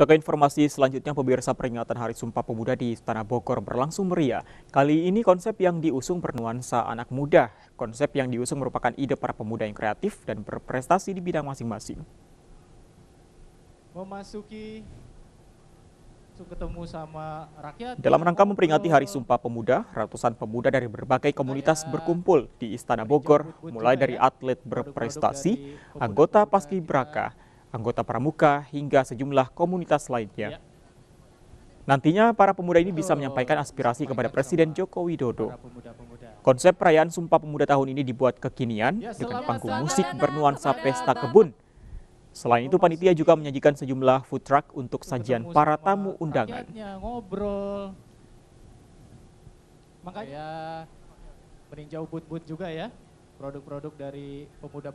Kita ke informasi selanjutnya, pemirsa peringatan Hari Sumpah Pemuda di Istana Bogor berlangsung meriah. Kali ini konsep yang diusung bernuansa anak muda. Konsep yang diusung merupakan ide para pemuda yang kreatif dan berprestasi di bidang masing-masing. Memasuki ketemu sama rakyat. Dalam rangka memperingati Hari Sumpah Pemuda, ratusan pemuda dari berbagai komunitas berkumpul di Istana Bogor, mulai dari atlet berprestasi, anggota paskibraka, anggota pramuka, hingga sejumlah komunitas lainnya. Ya. Nantinya para pemuda ini bisa menyampaikan aspirasi kepada Presiden Joko Widodo. Konsep perayaan Sumpah Pemuda tahun ini dibuat kekinian ya, dengan panggung musik bernuansa pesta kebun. Selain itu panitia juga menyajikan sejumlah food truck untuk sajian para tamu undangan. Ngobrol. Makanya meninjau but-but juga ya, produk-produk dari pemuda-pemuda.